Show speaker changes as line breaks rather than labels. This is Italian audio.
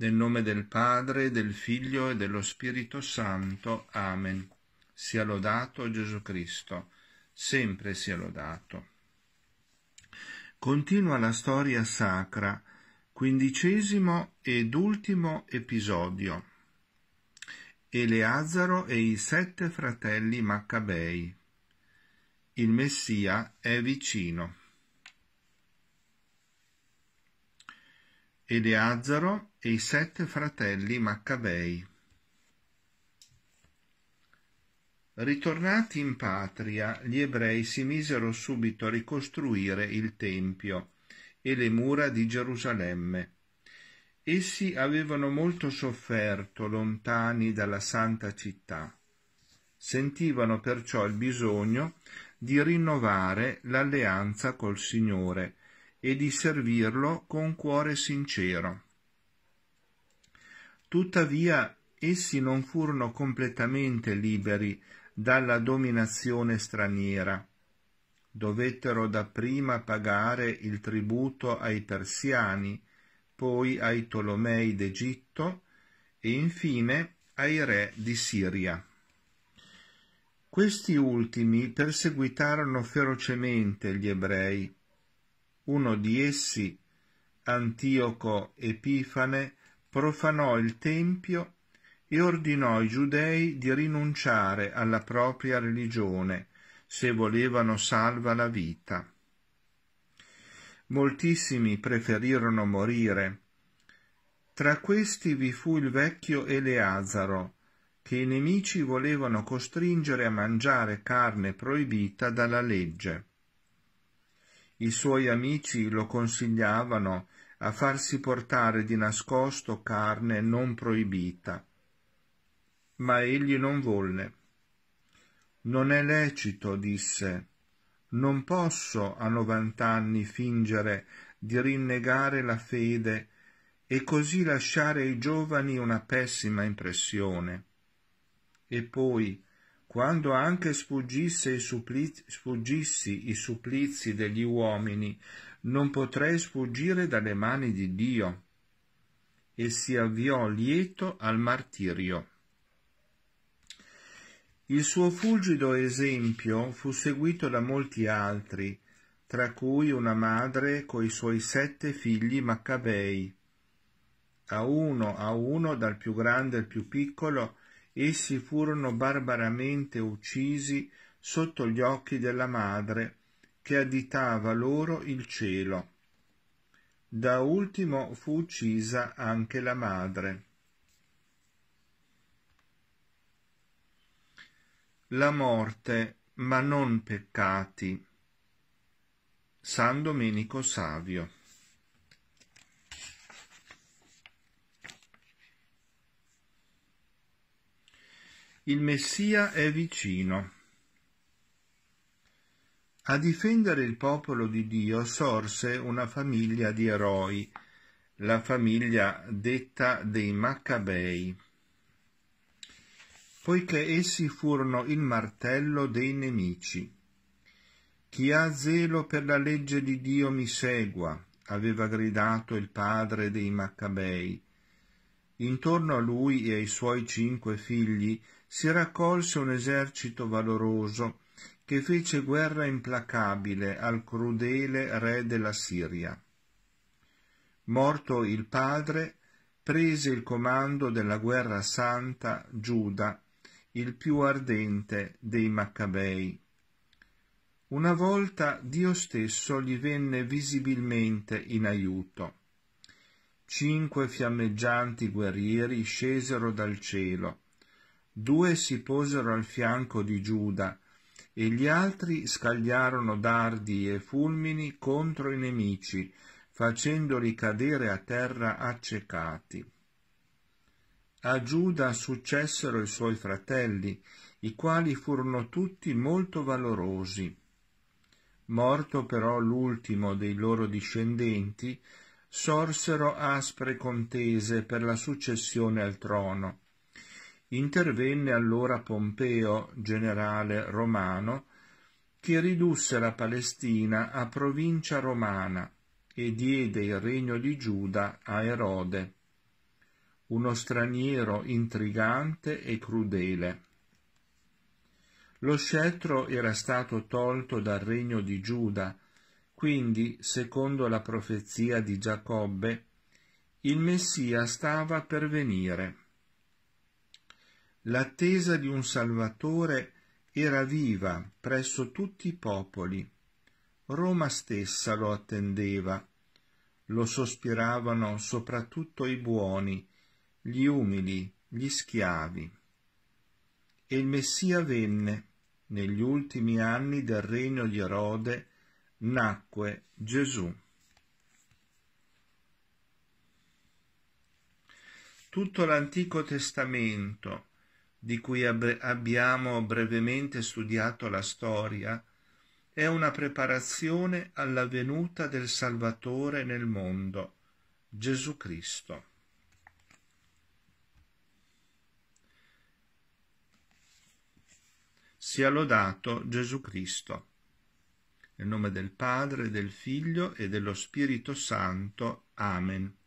Nel nome del Padre, del Figlio e dello Spirito Santo. Amen. Sia lodato Gesù Cristo. Sempre sia lodato. Continua la storia sacra, quindicesimo ed ultimo episodio. Eleazaro e i sette fratelli Maccabei. Il Messia è vicino. Eleazaro e i sette fratelli Maccabei. Ritornati in patria, gli ebrei si misero subito a ricostruire il Tempio e le mura di Gerusalemme. Essi avevano molto sofferto lontani dalla santa città. Sentivano perciò il bisogno di rinnovare l'alleanza col Signore e di servirlo con cuore sincero. Tuttavia essi non furono completamente liberi dalla dominazione straniera. Dovettero dapprima pagare il tributo ai persiani, poi ai Tolomei d'Egitto e infine ai re di Siria. Questi ultimi perseguitarono ferocemente gli ebrei. Uno di essi, Antioco Epifane, profanò il Tempio e ordinò ai giudei di rinunciare alla propria religione se volevano salva la vita. Moltissimi preferirono morire. Tra questi vi fu il vecchio Eleazaro, che i nemici volevano costringere a mangiare carne proibita dalla legge. I suoi amici lo consigliavano a farsi portare di nascosto carne non proibita. Ma egli non volle. Non è lecito, disse, non posso a novant'anni fingere di rinnegare la fede e così lasciare ai giovani una pessima impressione. E poi, quando anche sfuggisse i sfuggisse i supplizi degli uomini, non potrei sfuggire dalle mani di Dio. E si avviò lieto al martirio. Il suo fulgido esempio fu seguito da molti altri, tra cui una madre coi suoi sette figli maccabei. A uno a uno, dal più grande al più piccolo, essi furono barbaramente uccisi sotto gli occhi della madre che additava loro il cielo. Da ultimo fu uccisa anche la madre. La morte, ma non peccati. San Domenico Savio. Il Messia è vicino. A difendere il popolo di Dio sorse una famiglia di eroi, la famiglia detta dei Maccabei, poiché essi furono il martello dei nemici. Chi ha zelo per la legge di Dio mi segua, aveva gridato il padre dei Maccabei. Intorno a lui e ai suoi cinque figli si raccolse un esercito valoroso, che fece guerra implacabile al crudele re della Siria. Morto il padre, prese il comando della guerra santa Giuda, il più ardente dei Maccabei. Una volta Dio stesso gli venne visibilmente in aiuto. Cinque fiammeggianti guerrieri scesero dal cielo, due si posero al fianco di Giuda, e gli altri scagliarono dardi e fulmini contro i nemici, facendoli cadere a terra accecati. A Giuda successero i suoi fratelli, i quali furono tutti molto valorosi. Morto però l'ultimo dei loro discendenti, sorsero aspre contese per la successione al trono, Intervenne allora Pompeo, generale romano, che ridusse la Palestina a provincia romana e diede il regno di Giuda a Erode, uno straniero intrigante e crudele. Lo scettro era stato tolto dal regno di Giuda, quindi, secondo la profezia di Giacobbe, il Messia stava per venire l'attesa di un Salvatore era viva presso tutti i popoli. Roma stessa lo attendeva. Lo sospiravano soprattutto i buoni, gli umili, gli schiavi. E il Messia venne. Negli ultimi anni del regno di Erode nacque Gesù. Tutto l'Antico Testamento di cui ab abbiamo brevemente studiato la storia, è una preparazione alla venuta del Salvatore nel mondo, Gesù Cristo. Sia lodato Gesù Cristo. Nel nome del Padre, del Figlio e dello Spirito Santo. Amen.